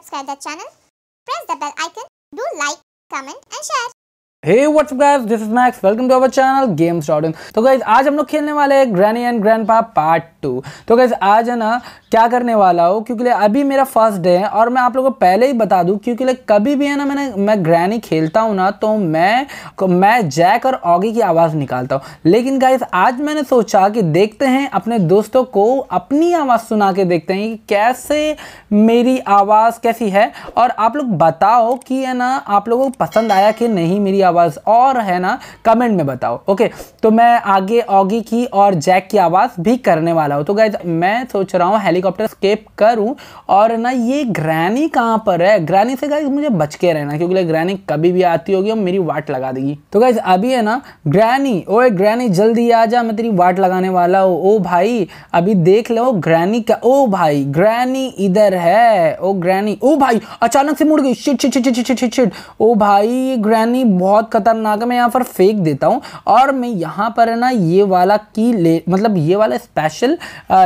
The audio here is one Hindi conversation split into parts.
subscribe the channel, press the bell icon, do like, comment and share. Hey what's up guys this is Max welcome to our channel games dot तो गाइज आज हम लोग खेलने वाले हैं granny and grandpa part two तो गाइज आज है ना क्या करने वाला हूँ क्योंकि अभी मेरा फर्स्ट डे है और मैं आप लोगों को पहले ही बता दूँ क्योंकि कभी भी है ना मैंने मैं ग्रैनी खेलता हूँ ना तो मैं मैं जैक और ऑगी की आवाज़ निकालता हूँ लेकिन गाइज आज मैंने सोचा कि देखते हैं अपने दोस्तों को अपनी आवाज़ सुना के देखते हैं कि कैसे मेरी आवाज़ कैसी है और आप लोग बताओ कि है ना आप लोगों को पसंद आया कि नहीं मेरी आवाज़ और है ना कमेंट में बताओ ओके तो मैं आगे ऑगी की और जैक की आवाज़ भी करने वाला हूं तो गाइज मैं सोच रहा हूँ हेलीकॉप्टर स्केप करूं और ना ये ग्रैनी कहां पर है ग्रैनी से गाइज मुझे बच के रहना क्योंकि ग्रैनी कभी भी आती होगी और मेरी वाट लगा देगी तो गाइज अभी है ना ग्रैनी ओ ग्रैनी जल्दी आ जा मैं तेरी वाट लगाने वाला हूँ ओ भाई अभी देख लो ग्रैनी का ओ भाई ग्रैनी इधर है ओ ग्रैनी ओ भाई अचानक से मुड़ गई shit shit shit shit shit shit ओ भाई ये ग्रैनी बहुत बहुत खतरनाक है मैं यहाँ पर फेंक देता हूँ और मैं यहाँ पर ना ये वाला की ले मतलब ये वाला स्पेशल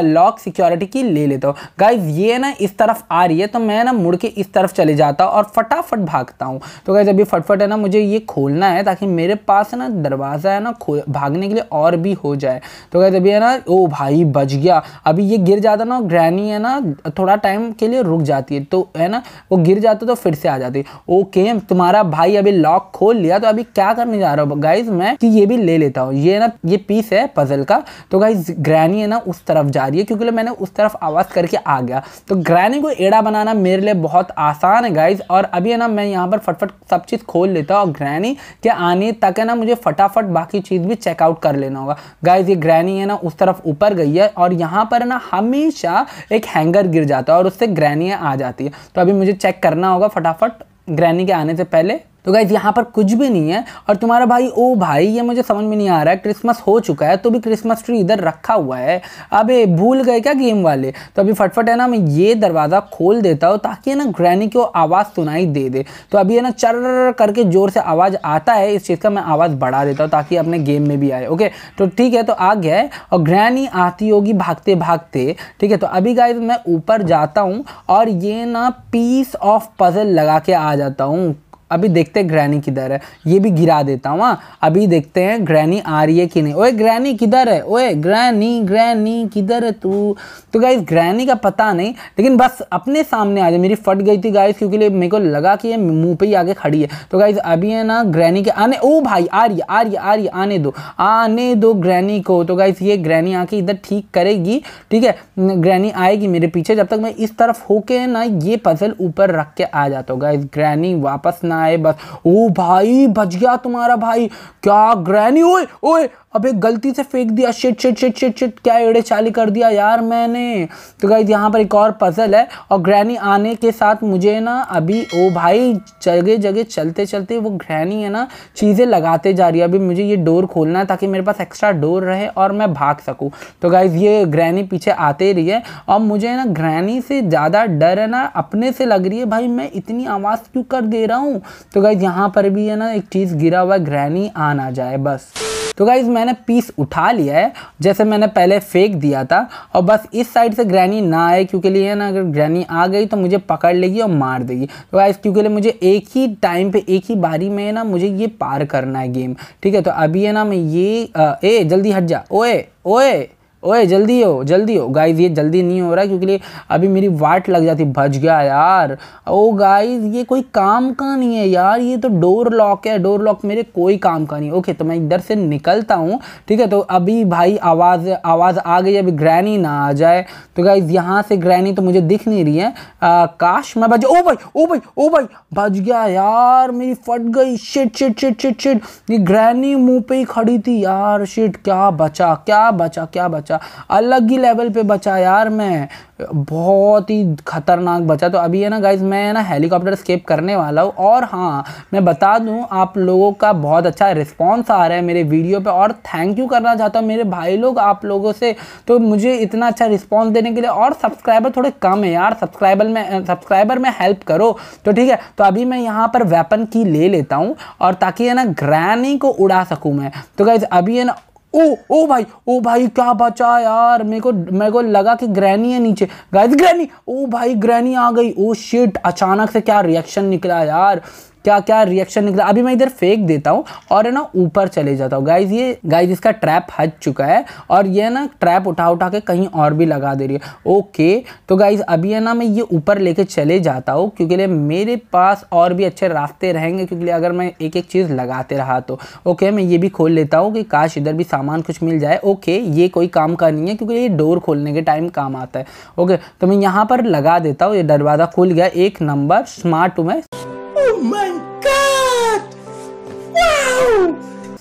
लॉक सिक्योरिटी की ले लेता हूँ गाइज ये ना इस तरफ आ रही है तो मैं ना मुड़ के इस तरफ चले जाता हूँ और फटाफट भागता हूँ तो गाइज अभी फटफट है ना मुझे ये खोलना है ताकि मेरे पास ना दरवाज़ा है ना भागने के लिए और भी हो जाए तो गाइज अभी है ना ओ भाई बच गया अभी ये गिर जाता ना ग्रैनी है ना थोड़ा टाइम के लिए रुक जाती है तो है ना वो गिर जाता तो फिर से आ जाती है ओके तुम्हारा भाई अभी लॉक खोल लिया तो अभी क्या करने जा रहा हूँ गाइज मैं कि ये भी ले लेता हूँ ये ना ये पीस है पजल का तो गाइज ग्रैनी है ना उस तरफ जा रही है क्योंकि मतलब मैंने उस तरफ आवाज़ करके आ गया तो ग्रैनी को एड़ा बनाना मेरे लिए बहुत आसान है गाइज और अभी है ना मैं यहाँ पर फटफट सब चीज़ खोल लेता हूँ और ग्रैनी के आने तक है ना मुझे फटाफट बाकी चीज़ भी चेकआउट कर लेना होगा गाइज ये ग्रैनी है ना उस तरफ ऊपर गई है और यहाँ पर ना हमेशा एक हैंगर गिर जाता है और उससे ग्रैनी आ जाती है तो अभी मुझे चेक करना होगा फटाफट ग्रैनी के आने से पहले तो गाइज यहाँ पर कुछ भी नहीं है और तुम्हारा भाई ओ भाई ये मुझे समझ में नहीं आ रहा है क्रिसमस हो चुका है तो भी क्रिसमस ट्री इधर रखा हुआ है अबे भूल गए क्या गेम वाले तो अभी फटफट है ना मैं ये दरवाज़ा खोल देता हूँ ताकि ना ग्रैनी को आवाज़ सुनाई दे दे तो अभी है ना चर करके ज़ोर से आवाज़ आता है इस चीज़ का मैं आवाज़ बढ़ा देता हूँ ताकि अपने गेम में भी आए ओके तो ठीक है तो आ गया है और ग्रैनी आती होगी भागते भागते ठीक है तो अभी गाइज मैं ऊपर जाता हूँ और ये ना पीस ऑफ पजल लगा के आ जाता हूँ अभी देखते हैं ग्रैनी किधर है ये भी गिरा देता हूँ हाँ अभी देखते हैं ग्रैनी आ रही है कि नहीं ओए ग्रैनी किधर है ओए ग्रैनी ग्रैनी किधर है तू तो गाइज ग्रैनी का पता नहीं लेकिन बस अपने सामने आ जाए मेरी फट गई थी गाइज क्योंकि मेरे को लगा कि ये मुंह पर ही आगे खड़ी है तो गाइज अभी है ना ग्रैनी के आने ओ भाई आ रही आ रही आ रही आने दो आने दो ग्रैनी को तो गाइज ये ग्रैनी आके इधर ठीक करेगी ठीक है ग्रैनी आएगी मेरे पीछे जब तक मैं इस तरफ होके ना ये फसल ऊपर रख के आ जाता हूँ गाइज ग्रैनी वापस ना बचना है बस ओ भाई बच गया तुम्हारा भाई क्या ग्रैनी ओए ओए अबे गलती से फेंक दिया shit shit shit shit shit क्या एड़े चाली कर दिया यार मैंने तो गाइज यहाँ पर एक और पजल है और ग्रैनी आने के साथ मुझे ना अभी ओ भाई जगह जगह चलते चलते वो ग्रैनी है ना चीज़ें लगाते जा रही है अभी मुझे ये डोर खोलना है ताकि मेरे पास एक्स्ट्रा डोर रहे और मैं भाग सकूँ तो गाइज़ ये ग्रैनी पीछे आते रही है और मुझे ना ग्रैनी से ज़्यादा डर है ना अपने से लग रही है भाई मैं इतनी आवाज़ क्यों कर दे रहा हूँ तो गाइज यहाँ पर भी है ना एक चीज़ गिरा हुआ ग्रैनी आ ना जाए बस तो गाइज मैंने पीस उठा लिया है जैसे मैंने पहले फेंक दिया था और बस इस साइड से ग्रैनी ना आए क्योंकि लिए ना अगर ग्रैनी आ गई तो मुझे पकड़ लेगी और मार देगी तो गाइज क्योंकि लिए मुझे एक ही टाइम पे एक ही बारी में ना मुझे ये पार करना है गेम ठीक है तो अभी है ना मैं ये ए जल्दी हट जा ओए ओए ओए जल्दी हो जल्दी हो गाइज ये जल्दी नहीं हो रहा है क्योंकि अभी मेरी वाट लग जाती भज गया यार ओ गाइज ये कोई काम का नहीं है यार ये तो डोर लॉक है डोर लॉक मेरे कोई काम का नहीं ओके तो मैं इधर से निकलता हूँ ठीक है तो अभी भाई आवाज़ आवाज़ आ गई अभी ग्रैनी ना आ जाए तो गाइज यहाँ से ग्रैनी तो मुझे दिख नहीं रही है आ, काश मैं भज ओ भाई ओ भाई ओ भाई भज गया यार मेरी फट गई shit shit shit shit shit ये ग्रैनी मुँह पर ही खड़ी थी यार शिट क्या बचा क्या बचा क्या बचा बचा अलग ही लेवल पे बचा यार मैं बहुत ही ख़तरनाक बचा तो अभी है ना गाइज मैं ना हेलीकॉप्टर स्केप करने वाला हूँ और हाँ मैं बता दूँ आप लोगों का बहुत अच्छा रिस्पॉन्स आ रहा है मेरे वीडियो पे और थैंक यू करना चाहता हूँ मेरे भाई लोग आप लोगों से तो मुझे इतना अच्छा रिस्पॉन्स देने के लिए और सब्सक्राइबर थोड़े कम है यार सब्सक्राइबर में सब्सक्राइबर में हेल्प करो तो ठीक है तो अभी मैं यहाँ पर वेपन की ले लेता हूँ और ताकि है ना ग्रैनी को उड़ा सकूँ मैं तो गाइज अभी है ना ओ ओ भाई ओ भाई क्या बचा यार मेरे को मेरे को लगा कि ग्रैनी है नीचे गाइस ग्रैनी ओ भाई ग्रैनी आ गई ओ शिट अचानक से क्या रिएक्शन निकला यार क्या क्या रिएक्शन निकला अभी मैं इधर फेंक देता हूँ और है ना ऊपर चले जाता हूँ गाइज ये गाइज इसका ट्रैप हज चुका है और ये ना ट्रैप उठा उठा के कहीं और भी लगा दे रही है ओके तो गाइज अभी है ना मैं ये ऊपर लेके चले जाता हूँ क्योंकि मेरे पास और भी अच्छे रास्ते रहेंगे क्योंकि अगर मैं एक एक चीज़ लगाते रहा तो ओके मैं ये भी खोल लेता हूँ कि काश इधर भी सामान कुछ मिल जाए ओके ये कोई काम का नहीं है क्योंकि ये डोर खोलने के टाइम काम आता है ओके तो मैं यहाँ पर लगा देता हूँ ये दरवाज़ा खुल गया एक नंबर स्मार्ट हूँ मैं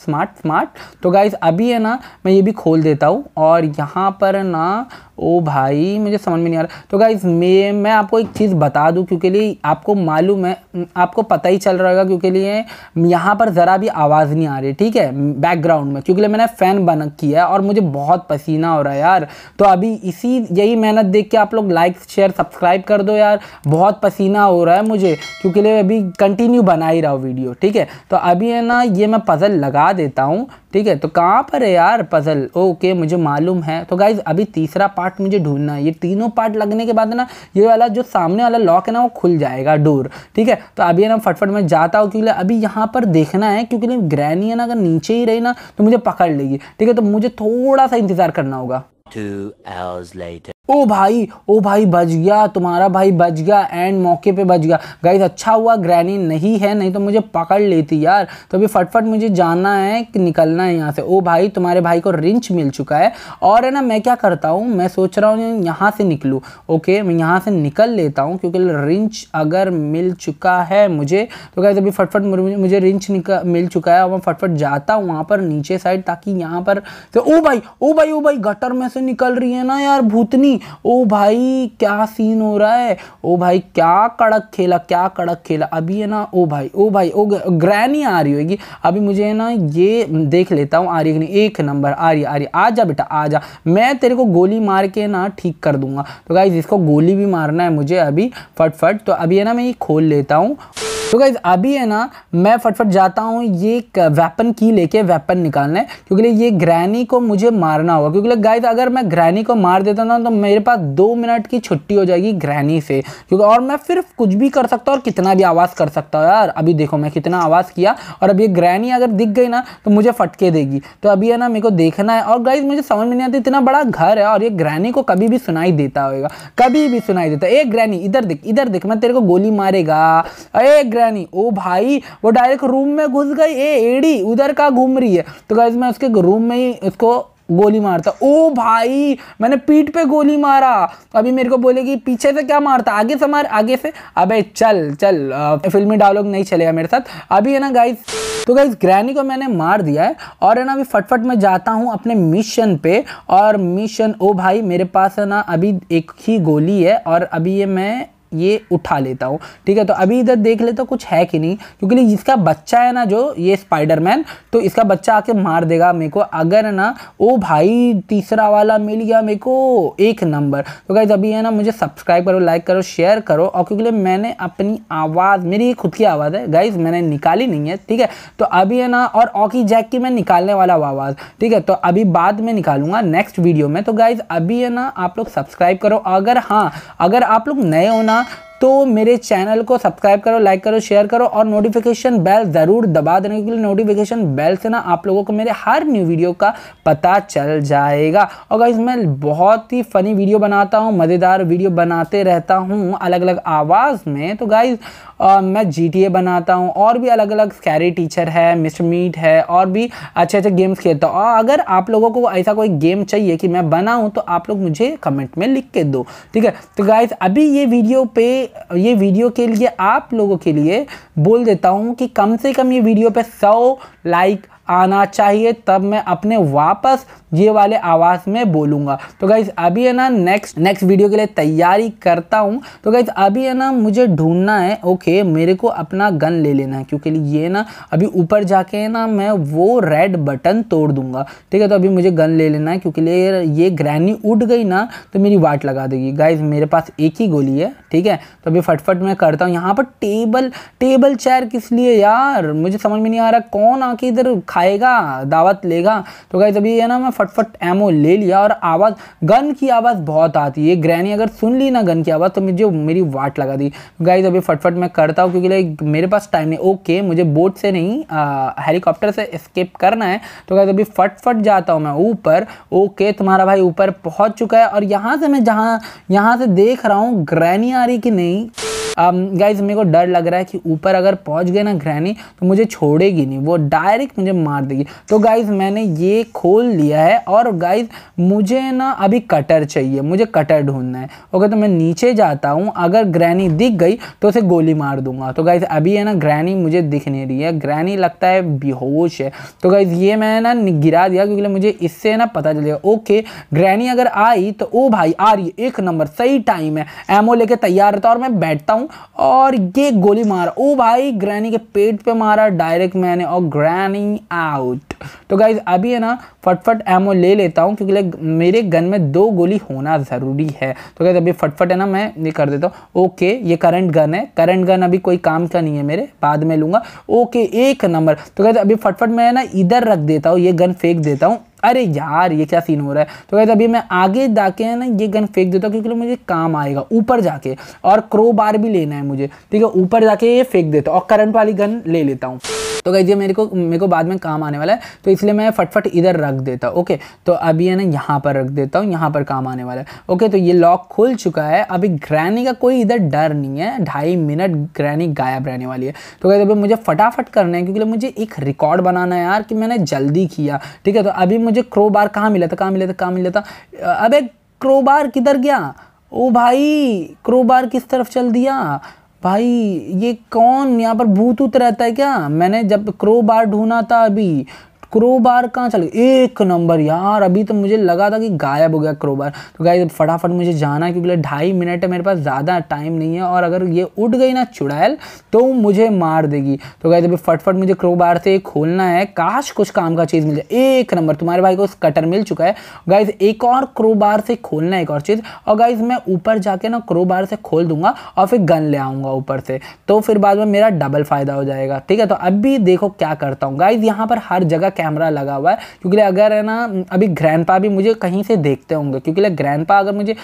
स्मार्ट स्मार्ट तो गाइज अभी है ना मैं ये भी खोल देता हूँ और यहाँ पर ना ओ भाई मुझे समझ में नहीं आ रहा तो गाइज मैं मैं आपको एक चीज़ बता दूँ क्योंकि लिए आपको मालूम है आपको पता ही चल रहा होगा क्योंकि लिए यहाँ पर ज़रा भी आवाज़ नहीं आ रही ठीक है बैकग्राउंड में क्योंकि मैंने फ़ैन बन किया है और मुझे बहुत पसीना हो रहा है यार तो अभी इसी यही मेहनत देख के आप लोग लाइक शेयर सब्सक्राइब कर दो यार बहुत पसीना हो रहा है मुझे क्योंकि लिए अभी कंटिन्यू बना ही रहा हूँ वीडियो ठीक है तो अभी है ना ये मैं पज़ल लगा देता हूँ ठीक है तो कहाँ पर है यार पज़ल ओके मुझे मालूम है तो गाइज़ अभी तीसरा पार्ट मुझे ढूंढना है ये तीनों पार्ट लगने के बाद ना ये वाला जो सामने वाला लॉक है ना वो खुल जाएगा डोर ठीक है तो अभी ना फटफट में जाता हूँ क्योंकि अभी यहाँ पर देखना है क्योंकि ग्रैनी है ना अगर नीचे ही रही ना तो मुझे पकड़ लेगी ठीक है तो मुझे थोड़ा सा इंतज़ार करना होगा Two hours later. ओ भाई ओ भाई बच गया तुम्हारा भाई बच गया एंड मौके पे बच गया गाइस अच्छा हुआ ग्रैनी नहीं है नहीं तो मुझे पकड़ लेती यार तो अभी फटफट मुझे जाना है कि निकलना है यहाँ से ओ भाई तुम्हारे भाई को रिंच मिल चुका है और है ना मैं क्या करता हूँ मैं सोच रहा हूँ यहाँ से निकलूँ ओके मैं यहाँ से निकल लेता हूँ क्योंकि रिंच अगर मिल चुका है मुझे तो गाइस अभी फटफट मुझे रिंच मिल चुका है और मैं फटफट जाता हूँ वहाँ पर नीचे साइड ताकि यहाँ पर तो ओ भाई ओ भाई ओ भाई गटर में से निकल रही है ना यार भूतनी नहीं ओ भाई क्या सीन हो रहा है ओ भाई क्या कड़क खेला क्या कड़क खेला अभी है ना ओ भाई ओ भाई ओ ग्रैनी आ रही होगी अभी मुझे ना ये देख लेता हूँ आ रही नहीं एक नंबर आ रही आ रही आ जा बेटा आ जा मैं तेरे को गोली मार के ना ठीक कर दूंगा तो भाई जिसको गोली भी मारना है मुझे अभी फटफट तो अभी है ना मैं ये खोल लेता हूँ तो गाइज अभी है ना मैं फटफट जाता हूँ ये वेपन की लेके वेपन निकालने क्योंकि ये ग्रैनी को मुझे मारना होगा क्योंकि गाइज अगर मैं ग्रैनी को मार देता ना तो मेरे पास दो मिनट की छुट्टी हो जाएगी ग्रैनी से क्योंकि और मैं सिर्फ कुछ भी कर सकता हूँ और कितना भी आवाज़ कर सकता हूँ यार अभी देखो मैं कितना आवाज़ किया और अब ये ग्रैनी अगर दिख गई ना तो मुझे फटके देगी तो अभी है ना मेरे को देखना है और गाइज मुझे समझ में नहीं आती इतना बड़ा घर है और ये ग्रैनी को कभी भी सुनाई देता होगा कभी भी सुनाई देता ए ग्रैनी इधर दिख इधर दिख मैं तेरे को गोली मारेगा एक महारानी ओ भाई वो डायरेक्ट रूम में घुस गई ए एडी उधर का घूम रही है तो गाइज मैं उसके रूम में ही उसको गोली मारता ओ भाई मैंने पीठ पे गोली मारा अभी मेरे को बोलेगी पीछे से क्या मारता आगे से मार आगे से अबे चल चल आ, फिल्मी डायलॉग नहीं चलेगा मेरे साथ अभी है ना गाइस तो गाइस ग्रैनी को मैंने मार दिया है और है ना अभी फटफट मैं जाता हूँ अपने मिशन पे और मिशन ओ भाई मेरे पास है ना अभी एक ही गोली है और अभी ये मैं ये उठा लेता हूँ ठीक है तो अभी इधर देख लेता तो कुछ है कि नहीं क्योंकि इसका बच्चा है ना जो ये स्पाइडरमैन तो इसका बच्चा आके मार देगा मेरे को अगर ना ओ भाई तीसरा वाला मिल गया मेरे को एक नंबर तो गाइज अभी है ना मुझे सब्सक्राइब करो लाइक करो शेयर करो और क्योंकि मैंने अपनी आवाज़ मेरी ये खुद की आवाज़ है गाइज मैंने निकाली नहीं है ठीक है तो अभी है ना और ऑकी जैक की मैं निकालने वाला हूँ आवाज़ ठीक है तो अभी बाद में निकालूंगा नेक्स्ट वीडियो में तो गाइज अभी है ना आप लोग सब्सक्राइब करो अगर हाँ अगर आप लोग नए हो ना तो मेरे चैनल को सब्सक्राइब करो लाइक करो शेयर करो और नोटिफिकेशन बेल ज़रूर दबा देने के लिए नोटिफिकेशन बेल से ना आप लोगों को मेरे हर न्यू वीडियो का पता चल जाएगा और गाइज मैं बहुत ही फ़नी वीडियो बनाता हूँ मज़ेदार वीडियो बनाते रहता हूँ अलग अलग आवाज़ में तो गाइज मैं जी बनाता हूँ और भी अलग अलग कैरी टीचर है मिस्टर मीट है और भी अच्छे अच्छे गेम्स खेलता हूँ और अगर आप लोगों को ऐसा कोई गेम चाहिए कि मैं बनाऊँ तो आप लोग मुझे कमेंट में लिख के दो ठीक है तो गाइज अभी ये वीडियो पे ये वीडियो के लिए आप लोगों के लिए बोल देता हूँ कि कम से कम ये वीडियो पे सौ लाइक आना चाहिए तब मैं अपने वापस ये वाले आवाज़ में बोलूंगा तो गाइज अभी है ना नेक्स्ट नेक्स्ट वीडियो के लिए तैयारी करता हूँ तो गाइज अभी है ना मुझे ढूंढना है ओके मेरे को अपना गन ले लेना है क्योंकि ये ना अभी ऊपर जाके ना मैं वो रेड बटन तोड़ दूंगा ठीक है तो अभी मुझे गन ले लेना है क्योंकि ये ग्रैनी उठ गई ना तो मेरी वाट लगा देगी गाइज मेरे पास एक ही गोली है ठीक है तो अभी फटफट मैं करता हूँ यहाँ पर टेबल टेबल चेयर किस लिए यार मुझे समझ में नहीं आ रहा कौन आके इधर खाएगा दावत लेगा तो गाइज अभी है ना मैं फट फटफट एमओ ले लिया और आवाज़ गन की आवाज़ बहुत आती है ग्रैनी अगर सुन ली ना गन की आवाज़ तो मुझे मेरी वाट लगा दी गाइज अभी फटफट मैं करता हूँ क्योंकि लाइक मेरे पास टाइम नहीं ओके मुझे बोट से नहीं हेलीकॉप्टर से स्केप करना है तो गाइज अभी फटफट जाता हूँ मैं ऊपर ओके तुम्हारा भाई ऊपर पहुँच चुका है और यहाँ से मैं जहाँ यहाँ से देख रहा हूँ ग्रैनी आ रही कि नहीं गाइज um, मेरे को डर लग रहा है कि ऊपर अगर पहुंच गए ना ग्रैनी तो मुझे छोड़ेगी नहीं वो डायरेक्ट मुझे मार देगी तो गाइज मैंने ये खोल लिया है और गाइज मुझे ना अभी कटर चाहिए मुझे कटर ढूंढना है ओके तो मैं नीचे जाता हूँ अगर ग्रैनी दिख गई तो उसे गोली मार दूंगा तो गाइज अभी है ना ग्रैनी मुझे दिख नहीं रही है ग्रैनी लगता है बेहोश है तो गाइज ये मैंने ना गिरा दिया क्योंकि मुझे इससे ना पता चलेगा ओके ग्रैनी अगर आई तो ओ भाई आ रही है एक नंबर सही टाइम है एमओ लेके तैयार रहता और मैं बैठता हूँ हूँ और ये गोली मारा ओ भाई ग्रैनी के पेट पे मारा डायरेक्ट मैंने और ग्रैनी आउट तो गाइज अभी है ना फटफट एमओ ले लेता हूँ क्योंकि मेरे गन में दो गोली होना ज़रूरी है तो गाइज अभी फटफट है ना मैं ये कर देता हूँ ओके ये करंट गन है करंट गन अभी कोई काम का नहीं है मेरे बाद में लूँगा ओके एक नंबर तो गाइज अभी फटफट मैं ना इधर रख देता हूँ ये गन फेंक देता हूँ अरे यार ये क्या सीन हो रहा है तो कहते अभी मैं आगे जाके ना ये गन फेंक देता हूँ क्योंकि मुझे काम आएगा ऊपर जाके और क्रो बार भी लेना है मुझे ठीक है ऊपर जाके ये फेंक देता हूँ और करंट वाली गन ले लेता हूँ तो गई ये मेरे को मेरे को बाद में काम आने वाला है तो इसलिए मैं फटफट इधर रख देता हूँ ओके तो अभी है ना यहाँ पर रख देता हूँ यहाँ पर काम आने वाला है ओके तो ये लॉक खुल चुका है अभी ग्रैनी का कोई इधर डर नहीं है ढाई मिनट ग्रैनी गायब रहने वाली है तो कहते अभी मुझे फटाफट करना है क्योंकि मुझे एक रिकॉर्ड बनाना है यार कि मैंने जल्दी किया ठीक है तो अभी मुझे क्रो बार कहाँ मिला था कहाँ मिला था कहाँ मिला था अब क्रोबार किधर गया ओ भाई क्रोबार किस तरफ चल दिया भाई ये कौन यहाँ पर भूत रहता है क्या मैंने जब क्रो बार ढूंढा था अभी क्रोबार कहाँ चल गया एक नंबर यार अभी तो मुझे लगा था कि गायब हो गया क्रोबार तो गाय फटाफट मुझे जाना है क्योंकि ढाई मिनट है मेरे पास ज़्यादा टाइम नहीं है और अगर ये उठ गई ना चुड़ैल तो मुझे मार देगी तो गाय अभी फटफट मुझे क्रोबार से खोलना है काश कुछ काम का चीज़ मिल जाए एक नंबर तुम्हारे भाई को कटर मिल चुका है गाइज एक और क्रोबार से खोलना है एक और चीज़ और गाइज मैं ऊपर जाके ना क्रोबार से खोल दूंगा और फिर गन ले आऊँगा ऊपर से तो फिर बाद में मेरा डबल फ़ायदा हो जाएगा ठीक है तो अभी देखो क्या करता हूँ गाइज यहाँ पर हर जगह कैमरा लगा हुआ है क्योंकि अगर है ना अभी ग्रैंड भी मुझे कहीं से देखते होंगे क्योंकि पा अगर मुझे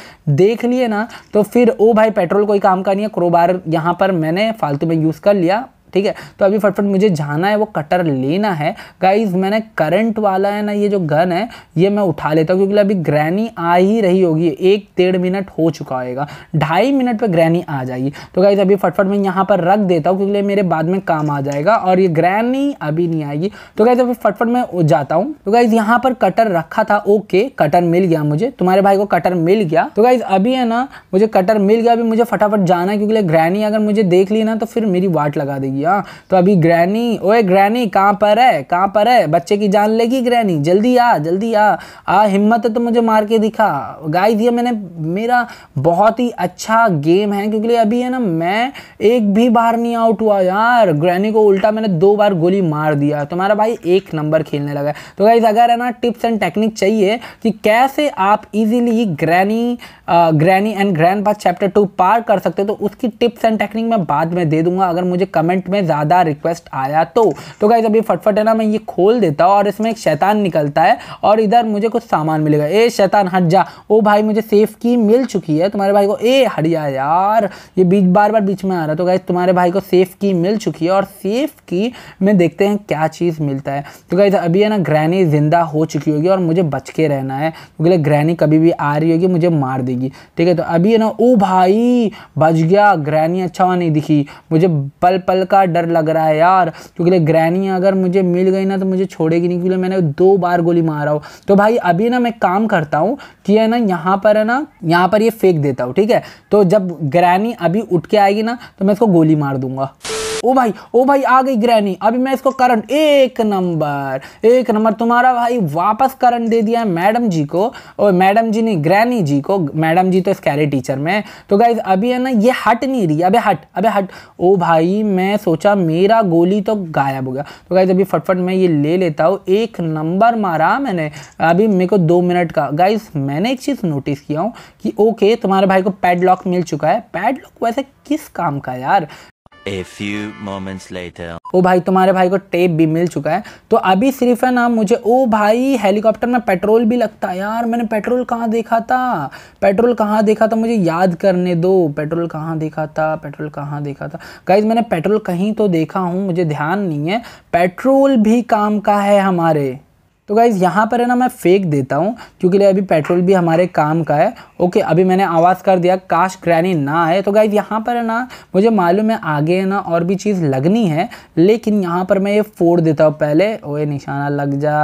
देख लिए ना तो फिर ओ भाई पेट्रोल कोई काम का नहीं है क्रोबार यहाँ पर मैंने फालतू में यूज़ कर लिया ठीक है तो अभी फटफट मुझे जाना है वो कटर लेना है गाइज मैंने करंट वाला है ना ये जो गन है ये मैं उठा लेता हूँ क्योंकि अभी ग्रैनी आ ही रही होगी एक डेढ़ मिनट हो चुका होगा ढाई मिनट पर ग्रैनी आ जाएगी तो गाइज अभी फटफट मैं यहाँ पर रख देता हूँ क्योंकि मेरे बाद में काम आ जाएगा और ये ग्रैनी अभी नहीं आएगी तो गाइज अभी फटफट मैं जाता हूँ तो गाइज यहाँ पर कटर रखा था ओके कटर मिल गया मुझे तुम्हारे भाई को कटर मिल गया तो गाइज अभी है ना मुझे कटर मिल गया अभी मुझे फटाफट जाना है क्योंकि ग्रैनी अगर मुझे देख ली ना तो फिर मेरी वाट लगा देगी दिया तो अभी ग्रैनी ओए ग्रैनी कहाँ पर है कहाँ पर है बच्चे की जान लेगी ग्रैनी जल्दी आ जल्दी आ आ हिम्मत है तो मुझे मार के दिखा गाई दिया मैंने मेरा बहुत ही अच्छा गेम है क्योंकि अभी है ना मैं एक भी बार नहीं आउट हुआ यार ग्रैनी को उल्टा मैंने दो बार गोली मार दिया तुम्हारा भाई एक नंबर खेलने लगा तो गाइज अगर है ना टिप्स एंड टेक्निक चाहिए कि कैसे आप easily granny granny and grand chapter two पार कर सकते हो तो उसकी टिप्स एंड टेक्निक मैं बाद में दे दूंगा अगर मुझे कमेंट में ज़्यादा रिक्वेस्ट आया तो तो गाइज अभी फटफट है ना मैं ये खोल देता हूँ और इसमें एक शैतान निकलता है और इधर मुझे कुछ सामान मिलेगा ए शैतान हट जा ओ भाई मुझे सेफ की मिल चुकी है तुम्हारे भाई को ए हड़िया यार ये बीच बार बार बीच में आ रहा तो गाइज तुम्हारे भाई को सेफ की मिल चुकी है और सेफ की में देखते हैं क्या चीज़ मिलता है तो गाइज अभी है ना ग्रैनी ज़िंदा हो चुकी होगी और मुझे बच के रहना है क्योंकि ग्रैनी कभी भी आ रही होगी मुझे मार देगी ठीक है तो अभी है ना ओ भाई बच गया ग्रैनी अच्छा नहीं दिखी मुझे पल पल का का डर लग रहा है यार क्योंकि ग्रैनी अगर मुझे मिल गई ना तो मुझे छोड़ेगी नहीं क्योंकि मैंने दो बार गोली मारा हो तो भाई अभी ना मैं काम करता हूँ कि है ना यहाँ पर है ना यहाँ पर ये फेंक देता हूँ ठीक है तो जब ग्रैनी अभी उठ के आएगी ना तो मैं इसको गोली मार दूंगा ओ भाई ओ भाई आ गई ग्रैनी अभी मैं इसको करंट एक नंबर एक नंबर तुम्हारा भाई वापस करंट दे दिया है मैडम जी को और मैडम जी ने ग्रैनी जी को मैडम जी तो स्कैरी टीचर में तो गाइज अभी है ना ये हट नहीं रही अबे हट अबे हट ओ भाई मैं सोचा मेरा गोली तो गायब हो गया तो गाइज अभी फटफट मैं ये ले लेता हूँ एक नंबर मारा मैंने अभी मेरे को दो मिनट का गाइज मैंने एक चीज़ नोटिस किया हूँ कि ओके तुम्हारे भाई को पैडलॉक मिल चुका है पैडलॉक वैसे किस काम का यार A few moments later. ओ भाई तुम्हारे भाई को टेप भी मिल चुका है तो अभी सिर्फ है ना मुझे ओ भाई हेलीकॉप्टर में पेट्रोल भी लगता है यार मैंने पेट्रोल कहाँ देखा था पेट्रोल कहाँ देखा था मुझे याद करने दो पेट्रोल कहाँ देखा था पेट्रोल कहाँ देखा था गाइज मैंने पेट्रोल कहीं तो देखा हूँ मुझे ध्यान नहीं है पेट्रोल भी काम का है हमारे तो गाइज़ यहाँ पर है ना मैं फेंक देता हूँ क्योंकि अभी पेट्रोल भी हमारे काम का है ओके अभी मैंने आवाज़ कर दिया काश क्रैनी ना आए तो गाइज़ यहाँ पर है ना मुझे मालूम है आगे है ना और भी चीज़ लगनी है लेकिन यहाँ पर मैं ये फोड़ देता हूँ पहले ओए निशाना लग जा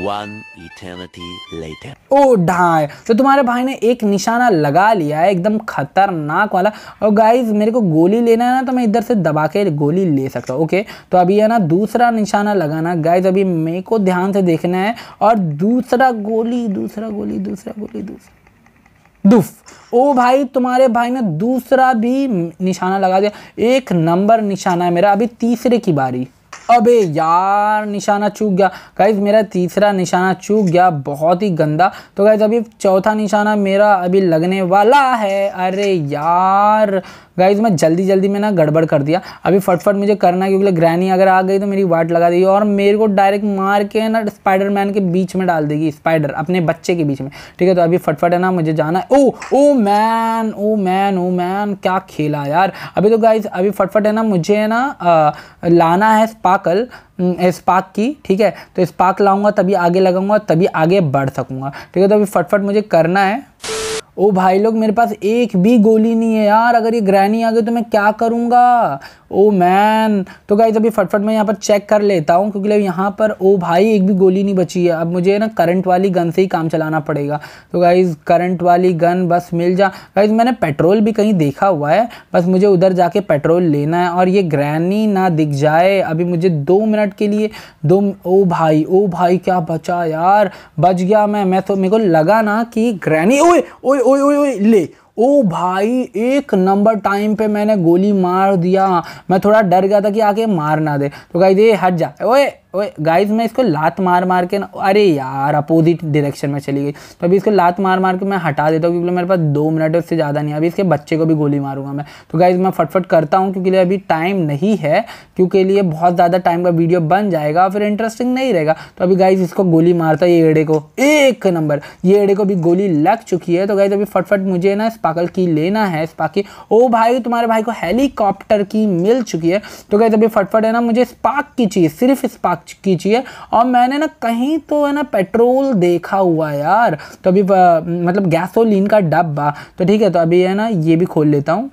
One eternity later. Oh, ढाई तो तुम्हारे भाई ने एक निशाना लगा लिया है एकदम खतरनाक वाला और गाइज मेरे को गोली लेना है ना तो मैं इधर से दबा के गोली ले सकता हूँ ओके तो अभी है ना दूसरा निशाना लगाना गाइज अभी मेरे को ध्यान से देखना है और दूसरा गोली दूसरा गोली दूसरा गोली दूसरा दुफ ओ भाई तुम्हारे भाई ने दूसरा भी निशाना लगा दिया एक नंबर निशाना है मेरा अभी तीसरे की बारी अबे यार निशाना चूक गया गाइज मेरा तीसरा निशाना चूक गया बहुत ही गंदा तो गाइज अभी चौथा निशाना मेरा अभी लगने वाला है अरे यार गाइज मैं जल्दी जल्दी में ना गड़बड़ कर दिया अभी फटफट मुझे करना है क्योंकि ग्रैनी अगर आ गई तो मेरी वाट लगा देगी और मेरे को डायरेक्ट मार के ना स्पाइडरमैन के बीच में डाल देगी स्पाइडर अपने बच्चे के बीच में ठीक है तो अभी फटफट है ना मुझे जाना है oh oh man oh man oh man क्या खेला यार अभी तो गाइज अभी फटफट है ना मुझे है ना लाना है स्पाकल स्पार्क की ठीक है तो स्पार्क लाऊंगा तभी आगे लगाऊंगा तभी आगे बढ़ सकूंगा ठीक है तो अभी फटफट मुझे करना है ओ भाई लोग मेरे पास एक भी गोली नहीं है यार अगर ये ग्रैनी आ गई तो मैं क्या करूँगा ओ oh, मैन तो गाइज अभी फटफट मैं यहाँ पर चेक कर लेता हूँ क्योंकि यहाँ पर ओ oh, भाई एक भी गोली नहीं बची है अब मुझे ना करंट वाली गन से ही काम चलाना पड़ेगा तो गाइज करंट वाली गन बस मिल जा गाइज मैंने पेट्रोल भी कहीं देखा हुआ है बस मुझे उधर जाके पेट्रोल लेना है और ये ग्रैनी ना दिख जाए अभी मुझे दो मिनट के लिए दो ओ oh, भाई ओ भाई क्या बचा यार बच गया मैं मैं तो मेरे को लगा ना कि ग्रैनी ओ ओ ओ ले ओ भाई एक नंबर टाइम पे मैंने गोली मार दिया मैं थोड़ा डर गया था कि आके मार ना दे तो कह दे हट जा ओए गाइस मैं इसको लात मार मार के ना अरे यार अपोजिट डायरेक्शन में चली गई तो अभी इसको लात मार मार के मैं हटा देता हूँ क्योंकि मेरे पास दो मिनट उससे ज़्यादा नहीं अभी इसके बच्चे को भी गोली मारूंगा मैं तो गाइस मैं फटफट करता हूँ क्योंकि अभी टाइम नहीं है क्योंकि लिए बहुत ज़्यादा टाइम का वीडियो बन जाएगा फिर इंटरेस्टिंग नहीं रहेगा तो अभी गाइज इसको गोली मारता है ये एड़े को एक नंबर ये एड़े को भी गोली लग चुकी है तो गाइज अभी फटफट मुझे ना स्पाकल की लेना है स्पाकी ओ भाई तुम्हारे भाई को हेलीकॉप्टर की मिल चुकी है तो गाइज अभी फटफट है ना मुझे स्पाक की चाहिए सिर्फ स्पाक कीजिए और मैंने ना कहीं तो है ना पेट्रोल देखा हुआ यार तो अभी मतलब गैसोलीन का डब्बा तो ठीक है तो अभी है ना ये भी खोल लेता हूँ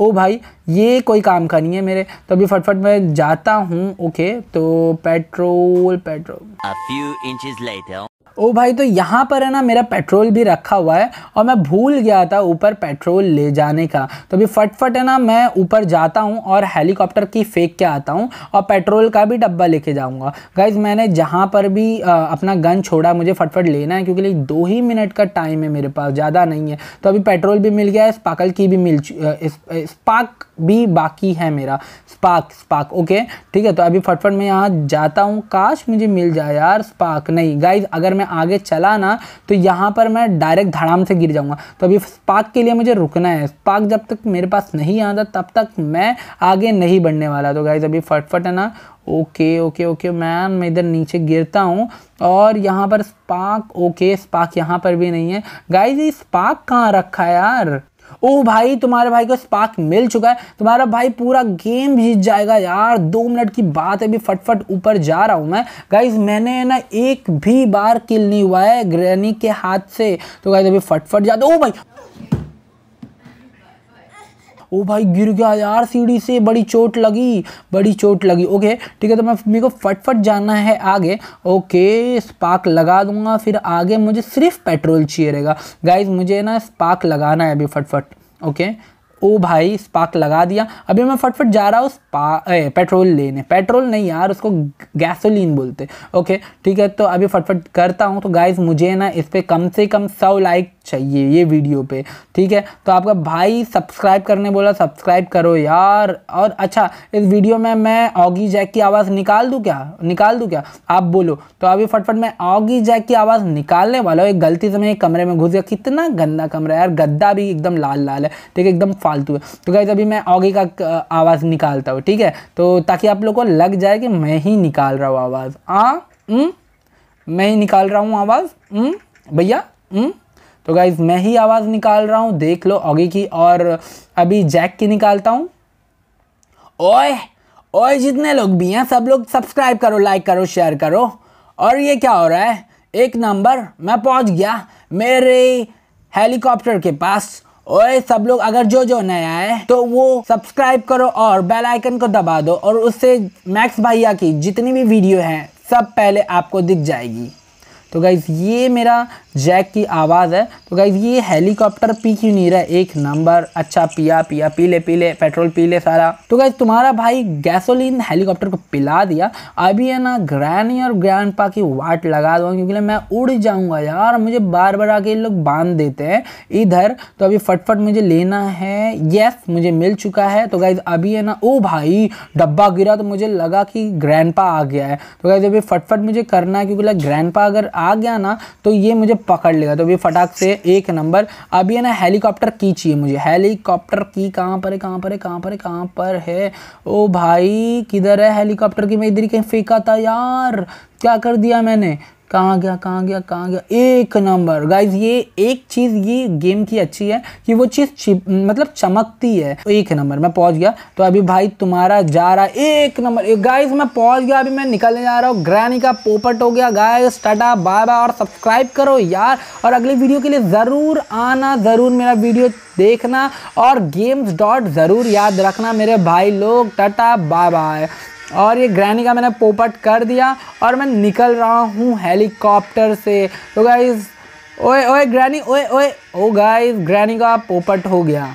ओ भाई ये कोई काम का नहीं है मेरे तो अभी फटफट मैं जाता हूँ ओके तो पेट्रोल पेट्रोल ओ भाई तो यहाँ पर है ना मेरा पेट्रोल भी रखा हुआ है और मैं भूल गया था ऊपर पेट्रोल ले जाने का तो अभी फटफट है ना मैं ऊपर जाता हूँ और हेलीकॉप्टर की फेंक के आता हूँ और पेट्रोल का भी डब्बा लेके जाऊँगा गाइज मैंने जहाँ पर भी आ, अपना गन छोड़ा मुझे फटफट लेना है क्योंकि दो ही मिनट का टाइम है मेरे पास ज़्यादा नहीं है तो अभी पेट्रोल भी मिल गया है स्पाकल की भी मिल स्पार्क भी बाकी है मेरा स्पार्क स्पार्क ओके ठीक है तो अभी फटफट मैं यहाँ जाता हूँ काश मुझे मिल जाए यार स्पार्क नहीं गाइज अगर मैं आगे चला ना तो यहाँ पर मैं डायरेक्ट धड़ाम से गिर जाऊँगा तो अभी स्पार्क के लिए मुझे रुकना है स्पार्क जब तक मेरे पास नहीं आता तब तक मैं आगे नहीं बढ़ने वाला तो गाइज अभी फटफट है ना ओके ओके ओके मैम मैं इधर नीचे गिरता हूँ और यहाँ पर स्पार्क ओके स्पार्क यहाँ पर भी नहीं है गाइज ये स्पार्क कहाँ रखा है यार ओ भाई तुम्हारे भाई को स्पार्क मिल चुका है तुम्हारा भाई पूरा गेम जीत जाएगा यार दो मिनट की बात है भी फटफट ऊपर जा रहा हूँ मैं गाइज मैंने ना एक भी बार किल नहीं हुआ है ग्रैनी के हाथ से तो गाइज अभी फटफट जाते ओ भाई ओ भाई गिर गया यार सीढ़ी से बड़ी चोट लगी बड़ी चोट लगी ओके ठीक है तो मैं मेरे को फटफट जाना है आगे ओके स्पार्क लगा दूंगा फिर आगे मुझे सिर्फ पेट्रोल चाहिए रहेगा गाइज मुझे ना स्पार्क लगाना है अभी फटफट ओके ओ भाई स्पार्क लगा दिया अभी मैं फटफट जा रहा हूँ पेट्रोल लेने पेट्रोल नहीं यार उसको गैसोलीन बोलते ओके ठीक है तो अभी फटफट करता हूँ तो गाइज मुझे ना इस पर कम से कम सौ लाइक चाहिए ये वीडियो पे ठीक है तो आपका भाई सब्सक्राइब करने बोला सब्सक्राइब करो यार और अच्छा इस वीडियो में मैं ऑगी जैक की आवाज़ निकाल दूँ क्या निकाल दूँ क्या आप बोलो तो अभी फटफट मैं ऑगी जैक की आवाज़ निकालने वाला हूँ एक गलती से मैं कमरे में घुस गया कितना गंदा कमरा यार गद्दा भी एकदम लाल लाल है ठीक है एकदम फालतू है तो गाइज अभी मैं ऑगी का आवाज़ निकालता हूँ ठीक है तो ताकि आप लोग को लग जाए कि मैं ही निकाल रहा हूँ आवाज़ आ मैं ही निकाल रहा हूँ आवाज़ भैया तो गाइज मैं ही आवाज़ निकाल रहा हूँ देख लो ऑगी की और अभी जैक की निकालता हूँ ओए ओए जितने लोग भी हैं सब लोग सब्सक्राइब करो लाइक करो शेयर करो और ये क्या हो रहा है एक नंबर मैं पहुंच गया मेरे हेलीकॉप्टर के पास ओए सब लोग अगर जो जो नया है तो वो सब्सक्राइब करो और बेल आइकन को दबा दो और उससे मैक्स भैया की जितनी भी वीडियो है सब पहले आपको दिख जाएगी तो गाइज़ ये मेरा जैक की आवाज़ है तो गाइज़ ये हेलीकॉप्टर पी क्यों नहीं रहा एक नंबर अच्छा पिया पिया पी ले पी ले पेट्रोल पी ले सारा तो गाइज़ तुम्हारा भाई गैसोलीन हेलीकॉप्टर को पिला दिया अभी है ना ग्रैनी और ग्रैंड की वाट लगा दूँगा क्योंकि मैं उड़ जाऊँगा यार मुझे बार बार आके लोग बांध देते हैं इधर तो अभी फटफट मुझे लेना है यस मुझे मिल चुका है तो गाइज़ अभी है ना ओ भाई डब्बा गिरा तो मुझे लगा कि ग्रैंड आ गया है तो गाइज़ अभी फटफट मुझे करना है क्योंकि ग्रैंड अगर आ गया ना तो ये मुझे पकड़ लेगा तो ये फटाक से एक नंबर अब ये ना हेलीकॉप्टर की चाहिए मुझे हेलीकॉप्टर की कहाँ पर है कहाँ पर है कहाँ पर है कहाँ पर है ओ भाई किधर है हेलीकॉप्टर की मैं इधर ही कहीं फेंका था यार क्या कर दिया मैंने कहाँ गया कहाँ गया कहाँ गया एक नंबर गाइज ये एक चीज़ ये गेम की अच्छी है कि वो चीज़ मतलब चमकती है एक नंबर मैं पहुँच गया तो अभी भाई तुम्हारा जा रहा एक नंबर गाइज मैं पहुंच गया अभी मैं निकलने जा रहा हूँ ग्रैनी का पोपट हो गया गाइज टाटा बाय बाय और सब्सक्राइब करो यार और अगली वीडियो के लिए ज़रूर आना ज़रूर मेरा वीडियो देखना और गेम्स डॉट ज़रूर याद रखना मेरे भाई लोग टाटा बाय बाय और ये ग्रैनी का मैंने पोपट कर दिया और मैं निकल रहा हूँ हेलीकॉप्टर से तो गाइज़ ओए ओए ग्रैनी ओए ओए ओ गाइज ग्रैनी का पोपट हो गया